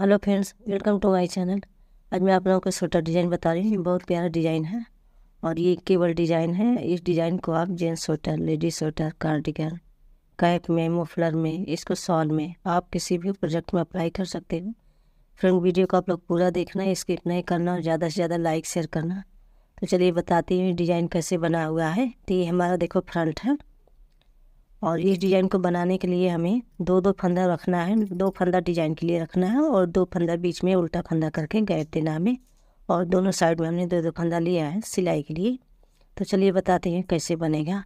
hello friends welcome to my channel आज मैं आप लोगों को स्वेटर डिज़ाइन बता रही हूँ बहुत प्यारा डिज़ाइन है और ये केवल डिज़ाइन है इस डिज़ाइन को आप gents sweater ladies sweater cardigan cap में मोफलर में इसको सॉल में आप किसी भी प्रोजेक्ट में अप्लाई कर सकते हैं फ्रेंड वीडियो को आप लोग पूरा देखना है स्किप नहीं करना और ज़्यादा से ज़्यादा लाइक शेयर करना तो चलिए बताती हूँ डिज़ाइन कैसे बना हुआ है तो ये हमारा देखो फ्रंट है और इस डिज़ाइन को बनाने के लिए हमें दो दो फंदा रखना है दो फंदा डिज़ाइन के लिए रखना है और दो फंदा बीच में उल्टा फंदा करके गैप देना हमें और दोनों साइड में हमने दो दो फंदा लिया है सिलाई के लिए तो चलिए बताते हैं कैसे बनेगा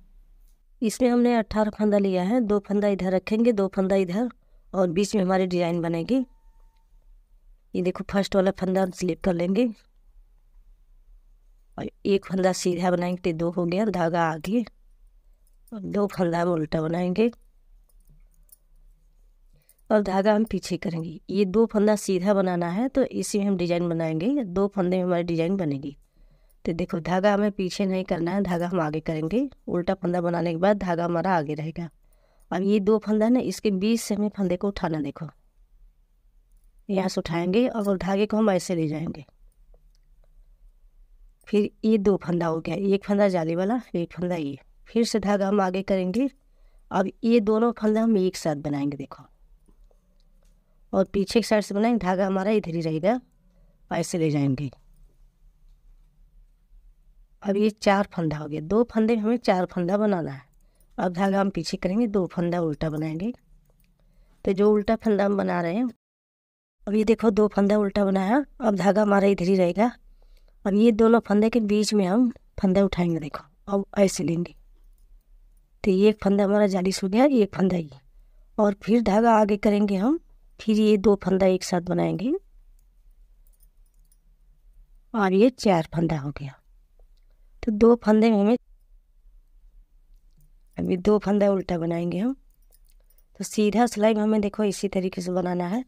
इसमें हमने अट्ठारह फंदा लिया है दो फंदा इधर रखेंगे दो फंदा इधर और बीच में हमारी डिज़ाइन बनेगी ये देखो फर्स्ट वाला फंदा हम स्लिप कर लेंगे और एक फंदा सीधा बनाएंगे तो दो हो गया धागा आगे दो फलदार उल्टा बनाएंगे और धागा हम पीछे करेंगे ये दो फंदा सीधा बनाना है तो इसी में हम डिजाइन बनाएंगे दो फंदे में हमारी डिजाइन बनेगी तो देखो धागा हमें पीछे नहीं करना है धागा हम आगे करेंगे उल्टा फंदा बनाने के बाद धागा हमारा आगे रहेगा अब ये दो फंदा ना इसके बीच से हमें फंदे को उठाना देखो यहाँ से उठाएंगे और धागे को हम ऐसे ले जाएंगे फिर ये दो फंदा हो गया एक फंदा जाली वाला एक फंदा ये फिर से धागा हम आगे करेंगे अब ये दोनों फंदे हम एक साथ बनाएंगे देखो और पीछे की साइड से बनाएंगे धागा हमारा इधर ही रहेगा ऐसे ले जाएंगे अब ये चार फंदा हो गया दो फंदे हमें चार फंदा बनाना है अब धागा हम पीछे करेंगे दो फंदा उल्टा बनाएंगे तो जो उल्टा फंदा हम बना रहे हैं अब ये देखो दो फंदा उल्टा बनाया अब धागा हमारा इधर ही रहेगा अब ये दोनों फंदे के बीच में हम फंदा उठाएंगे देखो अब ऐसे लेंगे तो ये एक फंदा हमारा जाली सूद है एक फंदा ये और फिर धागा आगे करेंगे हम फिर ये दो फंदा एक साथ बनाएंगे और ये चार फंदा हो गया तो दो फंदे में हमें अभी दो फंदा उल्टा बनाएंगे हम तो सीधा सिलाई में हमें देखो इसी तरीके से बनाना है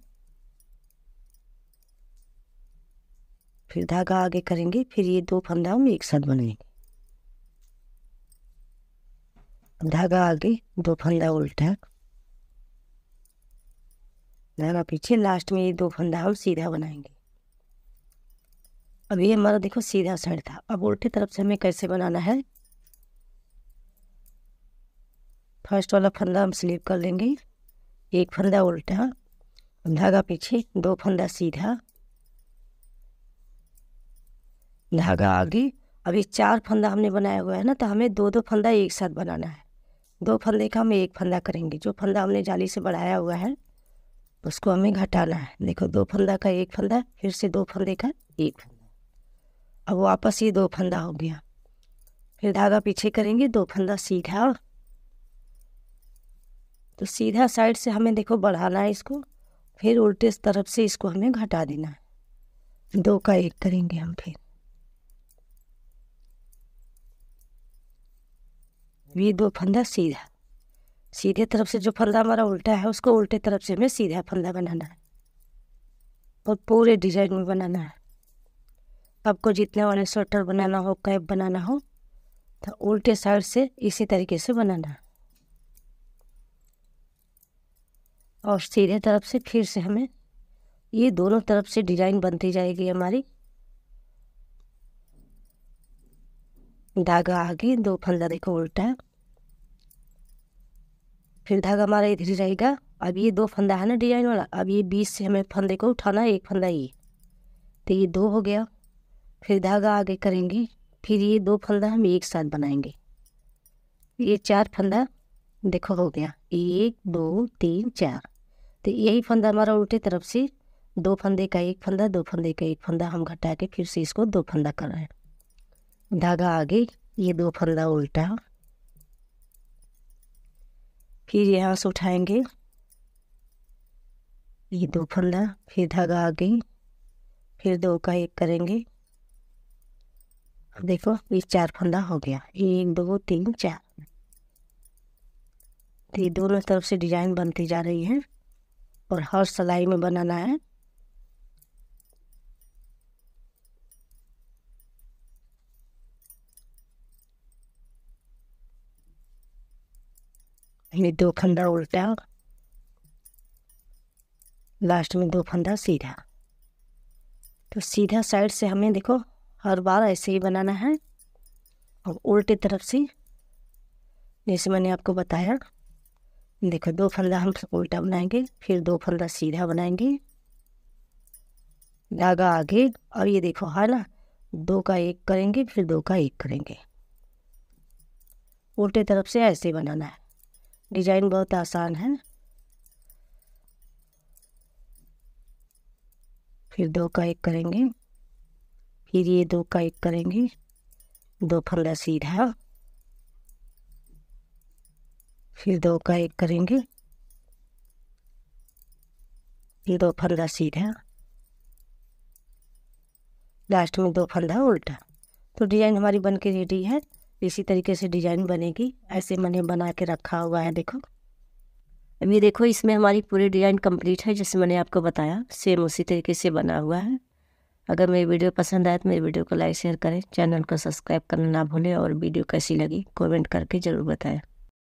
फिर धागा आगे करेंगे फिर ये दो फंदा हम एक साथ बनाएंगे धागा आगे दो फंदा उल्टा धागा पीछे लास्ट में ये दो फंदा और सीधा बनाएंगे अब ये हमारा देखो सीधा साइड था अब उल्टी तरफ से हमें कैसे बनाना है फर्स्ट वाला फंदा हम स्लिप कर लेंगे एक फंदा उल्टा धागा पीछे दो फंदा सीधा धागा आगे अभी चार फंदा हमने बनाया हुआ है ना तो हमें दो दो फंदा एक साथ बनाना है दो फंदे का हम एक फंदा करेंगे जो फंदा हमने जाली से बढ़ाया हुआ है उसको हमें घटाना है देखो दो फंदा का एक फंदा फिर से दो फंदे का एक फंदा अब वापस ये दो फंदा हो गया फिर धागा पीछे करेंगे दो फंदा सीधा तो सीधा साइड से हमें देखो बढ़ाना है इसको फिर उल्टे तरफ से इसको हमें घटा देना है दो का एक करेंगे हम फिर ये दो फंदा सीधा सीधे तरफ से जो फंदा हमारा उल्टा है उसको उल्टे तरफ से हमें सीधा फंदा बनाना है और पूरे डिजाइन में बनाना है आपको जितने वाले स्वेटर बनाना हो कैप बनाना हो तो उल्टे साइड से इसी तरीके से बनाना है और सीधे तरफ से फिर से हमें ये दोनों तरफ से डिजाइन बनती जाएगी हमारी धागा आगे दो फंदा देखो उल्टा फिर धागा हमारा इधर ही रहेगा अब ये दो फंदा है ना डिजाइन वाला अब ये बीस से हमें फंदे को उठाना है एक फंदा ये तो ये दो हो गया फिर धागा आगे करेंगे फिर ये दो फंदा हम एक साथ बनाएंगे ये चार फंदा देखो हो गया एक दो तीन चार तो यही फंदा हमारा उल्टे तरफ से दो फंदे का एक फंदा दो फंदे का एक फंदा हम घटा के फिर से इसको दो फंदा कर रहे हैं धागा आगे ये दो फंदा उल्टा फिर यहाँ से उठाएंगे ये दो फंदा फिर धागा आ गई फिर दो का एक करेंगे देखो ये चार फंदा हो गया एक दो तीन चार तो ये दोनों तरफ से डिजाइन बनती जा रही है और हर सिलाई में बनाना है इन्हें दो फंदा उल्टा लास्ट में दो फंदा सीधा तो सीधा साइड से हमें देखो हर बार ऐसे ही बनाना है और उल्टे तरफ से जैसे मैंने आपको बताया देखो दो फंदा हम उल्टा बनाएंगे फिर दो फंदा सीधा बनाएंगे धागा आगे और ये देखो है ना दो का एक करेंगे फिर दो का एक करेंगे उल्टे तरफ से ऐसे बनाना है डिज़ाइन बहुत आसान है फिर दो का एक करेंगे फिर ये दो का एक करेंगे दो फंदा सीधा फिर दो का एक करेंगे फिर दो फंदा सीधा लास्ट में दो फंदा उल्टा तो डिज़ाइन हमारी बन के रेडी है इसी तरीके से डिजाइन बनेगी ऐसे मैंने बना के रखा हुआ है देखो अब ये देखो इसमें हमारी पूरी डिज़ाइन कंप्लीट है जैसे मैंने आपको बताया सेम उसी तरीके से बना हुआ है अगर मेरी वीडियो पसंद आए तो मेरी वीडियो को लाइक शेयर करें चैनल को सब्सक्राइब करना ना भूलें और वीडियो कैसी लगी कमेंट करके ज़रूर बताएं